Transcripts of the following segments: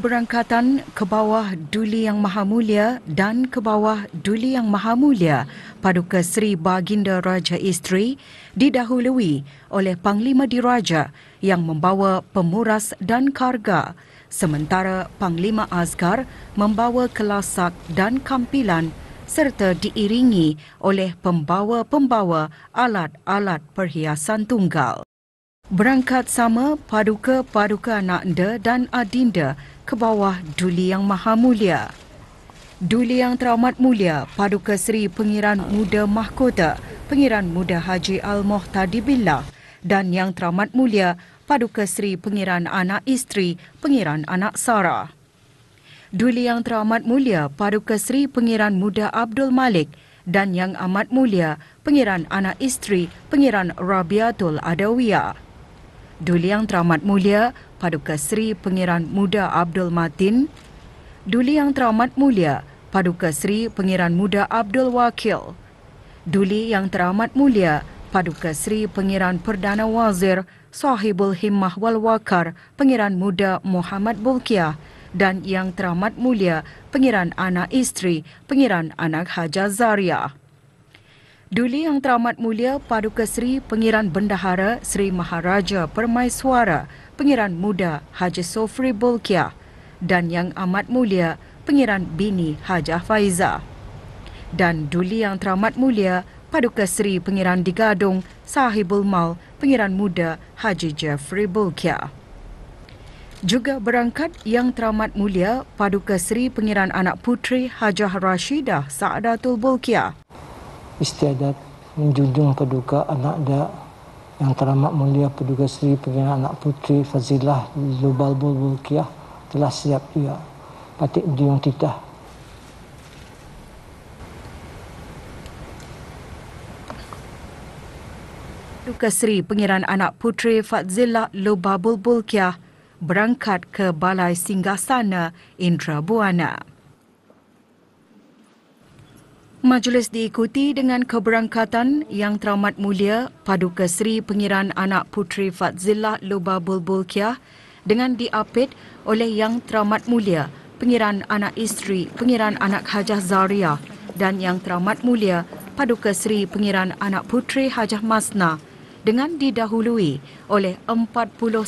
keberangkatan ke bawah Duli Yang Maha Mulia dan ke bawah Duli Yang Maha Mulia Paduka Sri Baginda Raja Isteri didahului oleh Panglima Diraja yang membawa pemuras dan karga sementara Panglima Azgar membawa kelasak dan kampilan serta diiringi oleh pembawa-pembawa alat-alat perhiasan tunggal. Berangkat sama paduka-paduka anak anda dan adinda ke bawah Duli Yang Maha Mulia. Duli Yang Teramat Mulia, Paduka Seri Pengiran Muda Mahkota, Pengiran Muda Haji Al-Muhtadi Billah dan Yang Teramat Mulia, Paduka Seri Pengiran Anak Isteri, Pengiran Anak Sara. Duli Yang Teramat Mulia, Paduka Seri Pengiran Muda Abdul Malik dan Yang Amat Mulia, Pengiran Anak Isteri, Pengiran Rabiatul Adawiyah. Duli Yang Teramat Mulia, Paduka Seri Pengiran Muda Abdul Matin, Duli Yang Teramat Mulia, Paduka Seri Pengiran Muda Abdul Wakil, Duli Yang Teramat Mulia, Paduka Seri Pengiran Perdana Wazir, Sahibul Himmah Wal Wakar, Pengiran Muda Muhammad Bulkiah, dan Yang Teramat Mulia, Pengiran Anak Isteri, Pengiran Anak Haja Zaria. Duli Yang Teramat Mulia, Paduka Seri Pengiran Bendahara, Seri Maharaja Permaisuara, Paduka Pengiran Muda Haji Sofri Bolkia dan Yang Amat Mulia Pengiran Bini Haji Faiza dan Duli Yang Teramat Mulia Paduka Seri Pengiran Digadung Sahibul Mal Pengiran Muda Haji Jeffrey Bolkia. Juga berangkat Yang Teramat Mulia Paduka Seri Pengiran Anak Putri Haji Rashidah Sa'adatul Bolkia. Istiadat menjunjung paduka anak dan yang Teramat Mulia Peduga Seri Pengiraan Anak Puteri Fazilah Lubal Bulbulkiah telah siap ia Patik Diung Titah. Duka Seri Pengiran Anak Puteri Fadzillah Lubabul Bulkiah berangkat ke Balai Singgasana Indra Buana. Majlis diikuti dengan keberangkatan Yang Teramat Mulia Paduka Seri Pengiran Anak Puteri Fadzillah Luba Bulbul Kiah dengan diapit oleh Yang Teramat Mulia Pengiran Anak Isteri Pengiran Anak Hajah Zaria dan Yang Teramat Mulia Paduka Seri Pengiran Anak Puteri Hajah Masna dengan didahului oleh 40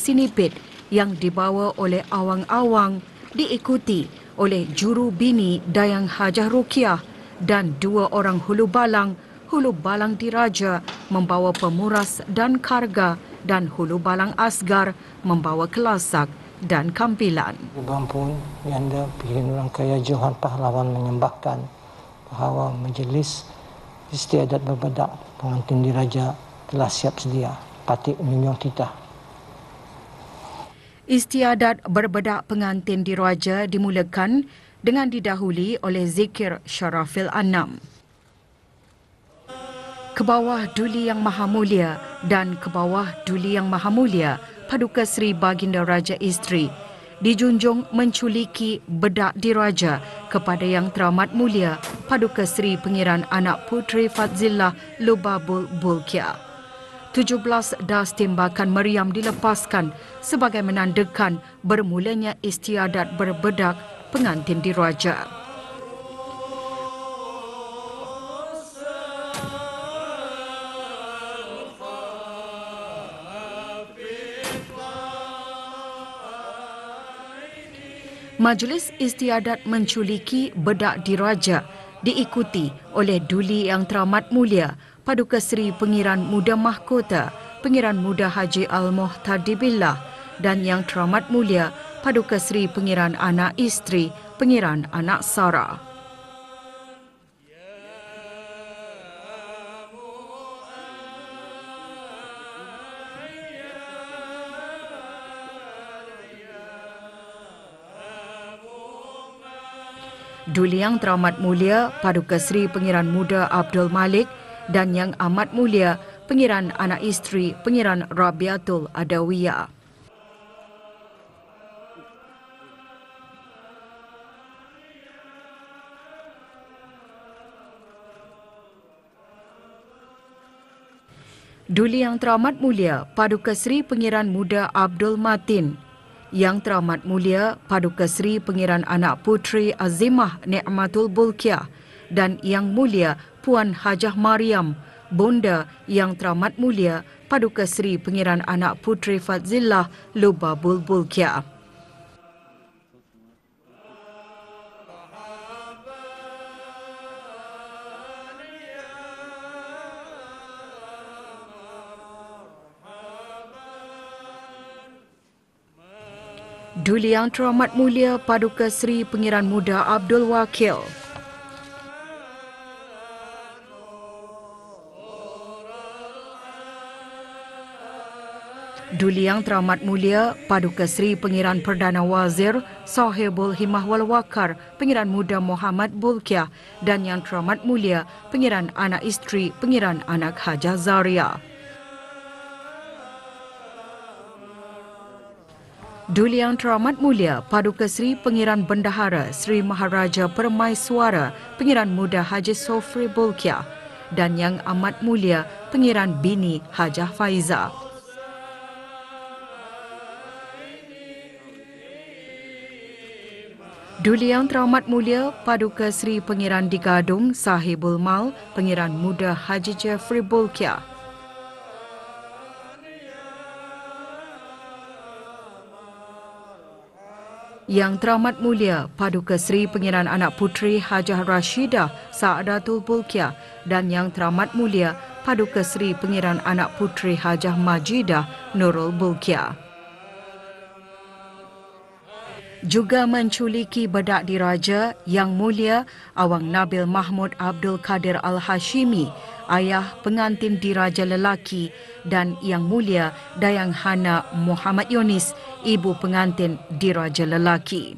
sinipit yang dibawa oleh awang-awang diikuti oleh juru bini Dayang Hajah Rukiah dan dua orang hulu balang, hulu balang diraja membawa pemuras dan karga dan hulu balang asgar membawa kelasak dan kampilan. Bampun yang ada pilihan orang kaya Johan pahlawan menyembahkan bahawa majlis istiadat berbeda pengantin diraja telah siap sedia patik menyunjung titah. Istiadat berbedak pengantin diraja dimulakan dengan didahului oleh zikir syarafil anam. Kebawah duli yang maha mulia dan kebawah duli yang maha mulia paduka Sri Baginda Raja Isteri dijunjung menculiki bedak diraja kepada yang teramat mulia paduka Sri Pengiran Anak Puteri Fadzillah Lubabul Bulkia. 17 das tembakan meriam dilepaskan sebagai menandakan bermulanya istiadat berbedak pengantin diraja. Majlis istiadat menculiki bedak diraja diikuti oleh duli yang teramat mulia Paduka Seri Pengiran Muda Mahkota, Pengiran Muda Haji Al-Muhtadi Billah dan yang teramat mulia Paduka Sri Pengiran Anak Isteri, Pengiran Anak Sara. Duli Yang Teramat Mulia, Paduka Sri Pengiran Muda Abdul Malik dan Yang Amat Mulia, Pengiran Anak Isteri, Pengiran Rabiatul Adawiyah. Duli Yang Teramat Mulia Paduka Seri Pengiran Muda Abdul Matin Yang Teramat Mulia Paduka Seri Pengiran Anak Putri Azimah Ni'matul Bulkiah dan Yang Mulia Puan Hajah Mariam Bunda Yang Teramat Mulia Paduka Seri Pengiran Anak Putri Fadzillah Lubabul Bulbulkiah. Duli Yang Teramat Mulia Paduka Seri Pengiran Muda Abdul Wakil. Duli Yang Teramat Mulia Paduka Seri Pengiran Perdana Wazir Sohibul Himah Wal Wakar Pengiran Muda Muhammad Bulkiah dan Yang Teramat Mulia Pengiran Anak Isteri Pengiran Anak Hajah Zariah. Duli Yang Teramat Mulia Paduka Seri Pengiran Bendahara Seri Maharaja Permaisuara Pengiran Muda Haji Sofri Bulkia dan Yang Amat Mulia Pengiran Bini Hajah Faiza. Duli Yang Teramat Mulia Paduka Seri Pengiran Digadung Sahibul Mal Pengiran Muda Haji Jeffrey Bulkia. Yang Teramat Mulia Paduka Seri Pengiran Anak Puteri Hajah Rashidah Sa'adatul Bulkiah dan Yang Teramat Mulia Paduka Seri Pengiran Anak Puteri Hajah Majidah Nurul Bulkiah. Juga menculiki bedak diraja Yang Mulia Awang Nabil Mahmud Abdul Kadir Al-Hashimi ayah pengantin diraja lelaki dan yang mulia Dayang Hana Muhammad Yunis ibu pengantin diraja lelaki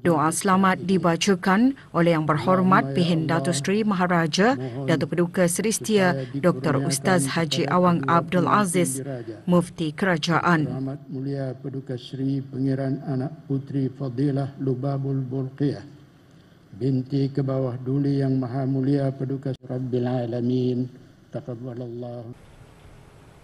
Doa selamat dibacakan oleh yang berhormat ya Pihin Datu Seri Maharaja Datu Peduka Seri Setia Dr. Ustaz Haji Awang Abdul Aziz Mufti Kerajaan. Selamat mulia Peduka Seri Pengiran Anak Putri Fadilah Lubabul Bulqiyah Binti Kebawah Duli Yang Maha Mulia Peduka Rabbil Alamin Taqabbalallahu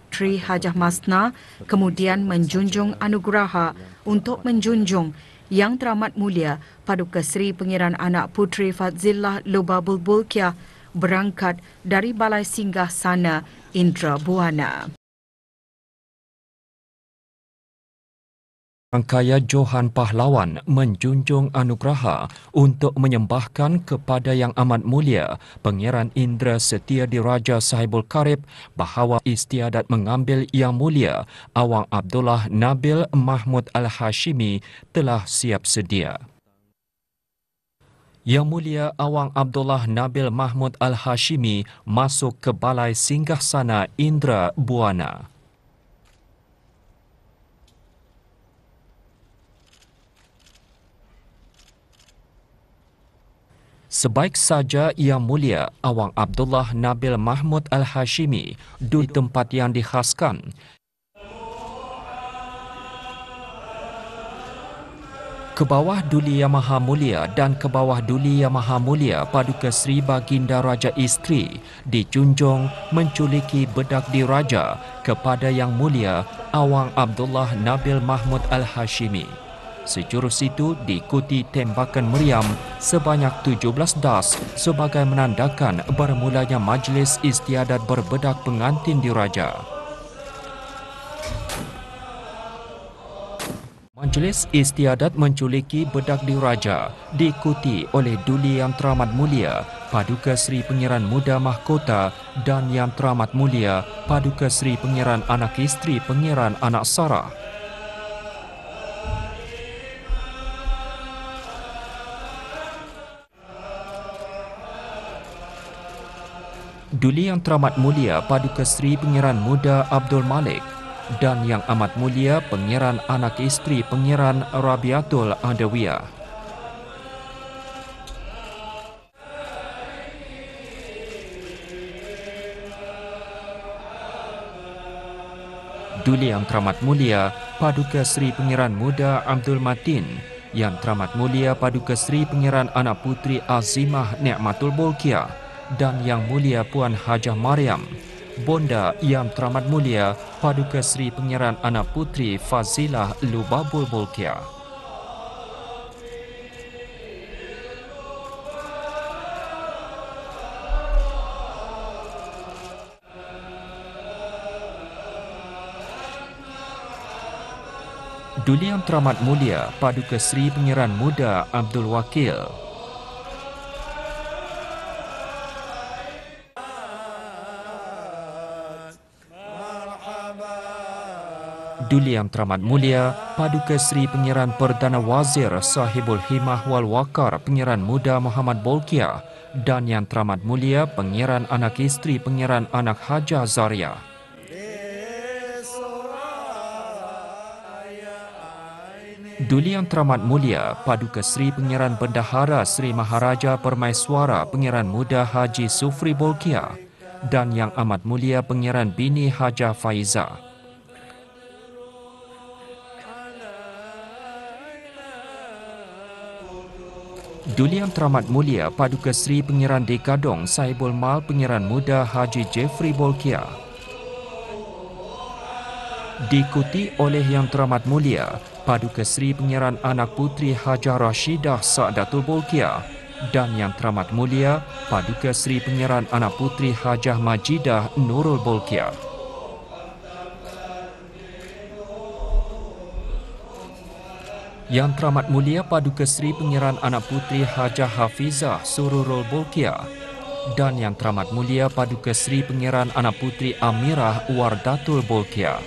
Tri Hajah Masna kemudian menjunjung anugerah untuk menjunjung yang Teramat Mulia Paduka Seri Pengiran Anak Puteri Fadzillah Luba Bulbulkia berangkat dari Balai Singgah Sana Indra Buana. Rangkaian Johan Pahlawan menjunjung anugerah untuk menyembahkan kepada Yang Amat Mulia Pangeran Indra Setia Diraja Sahibul Karib bahawa istiadat mengambil Yang Mulia Awang Abdullah Nabil Mahmud Al-Hashimi telah siap sedia. Yang Mulia Awang Abdullah Nabil Mahmud Al-Hashimi masuk ke Balai Singgah Sana Indra Buana. Sebaik saja Ia Mulia Awang Abdullah Nabil Mahmud Al-Hashimi di tempat yang dikhaskan. Ke bawah Duli Yang Maha Mulia dan ke bawah Duli Yang Maha Mulia Paduka Sri Baginda Raja Isteri dicunjung menculiki bedak diraja kepada Yang Mulia Awang Abdullah Nabil Mahmud Al-Hashimi. Sejurus itu diikuti tembakan meriam sebanyak 17 das sebagai menandakan bermulanya majlis istiadat berbedak pengantin diraja. Majlis istiadat menculiki bedak diraja diikuti oleh duli yang teramat mulia Paduka Seri Pengiran Muda Mahkota dan yang teramat mulia Paduka Seri Pengiran Anak Isteri Pengiran Anak Sarah. Duli Yang Teramat Mulia Paduka Seri Pengiran Muda Abdul Malik dan Yang Amat Mulia Pengiran Anak Isteri Pengiran Rabiatul Adawiyah. Duli Yang Teramat Mulia Paduka Seri Pengiran Muda Abdul Matin Yang Teramat Mulia Paduka Seri Pengiran Anak Putri Azimah Ni'matul Bolkiah dan Yang Mulia Puan Hajah Mariam. Bonda Yang Teramat Mulia Paduka Seri Pengiran Anak Putri Fazilah Lubabul Bulkiah. Duli Yang Teramat Mulia Paduka Seri Pengiran Muda Abdul Wakil. Duli Yang Teramat Mulia, Paduka Seri Pengiran Perdana Wazir Sahibul Himah Wal Wakar Pengiran Muda Muhammad Bolkia dan Yang Teramat Mulia Pengiran Anak Isteri Pengiran Anak Haja Zaria. Duli Yang Teramat Mulia, Paduka Seri Pengiran Bendahara Seri Maharaja Permaisuara Pengiran Muda Haji Sufri Bolkia dan Yang Amat Mulia Pengiran Bini Haja Faizah. Duli Yang Teramat Mulia Paduka Sri Pengiran Dekadong Saibul Mal Pengiran Muda Haji Jeffrey Bolkia diikuti oleh Yang Teramat Mulia Paduka Sri Pengiran Anak Putri Hajar Rashidah Sa'datul Bolkia dan Yang Teramat Mulia Paduka Sri Pengiran Anak Putri Hajah Majidah Nurul Bolkiah. Yang Teramat Mulia Paduka Seri Pengiran Anak Puteri Hajah Hafiza Sururul Bolkiah dan Yang Teramat Mulia Paduka Seri Pengiran Anak Puteri Amirah Wardatul Bolkiah.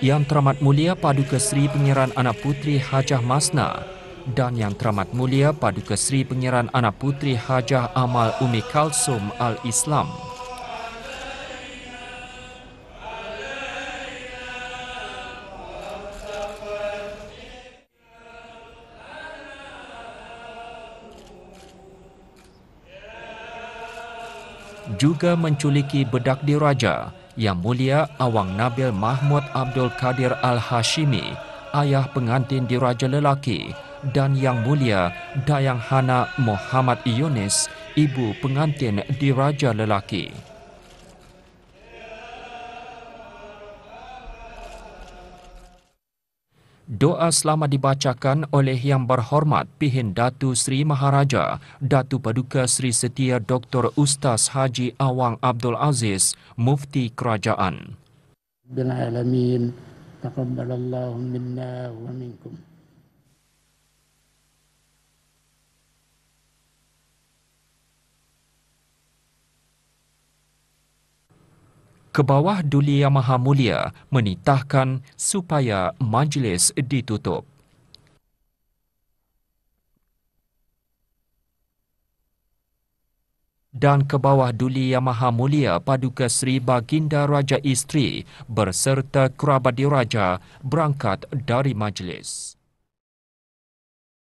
Yang Teramat Mulia Paduka Seri Pengiran Anak Puteri Hajah Masna dan yang teramat mulia Paduka Seri Pengiran Anak Putri Hajah Amal Umi Kalsum Al-Islam. juga menculiki bedak diraja yang mulia Awang Nabil Mahmud Abdul Kadir Al-Hashimi ayah pengantin diraja lelaki dan Yang Mulia Dayang Hana Muhammad Yunis, ibu pengantin diraja lelaki. Doa selamat dibacakan oleh Yang Berhormat Pihin Datu Sri Maharaja, Datu Paduka Sri Setia Dr. Ustaz Haji Awang Abdul Aziz, Mufti Kerajaan. Bila alamin, taqabbalallahu minna wa minkum. ke bawah Duli Yang Maha Mulia menitahkan supaya majlis ditutup. dan ke bawah Duli Yang Maha Mulia Paduka Sri Baginda Raja Isteri berserta kerabat diraja berangkat dari majlis.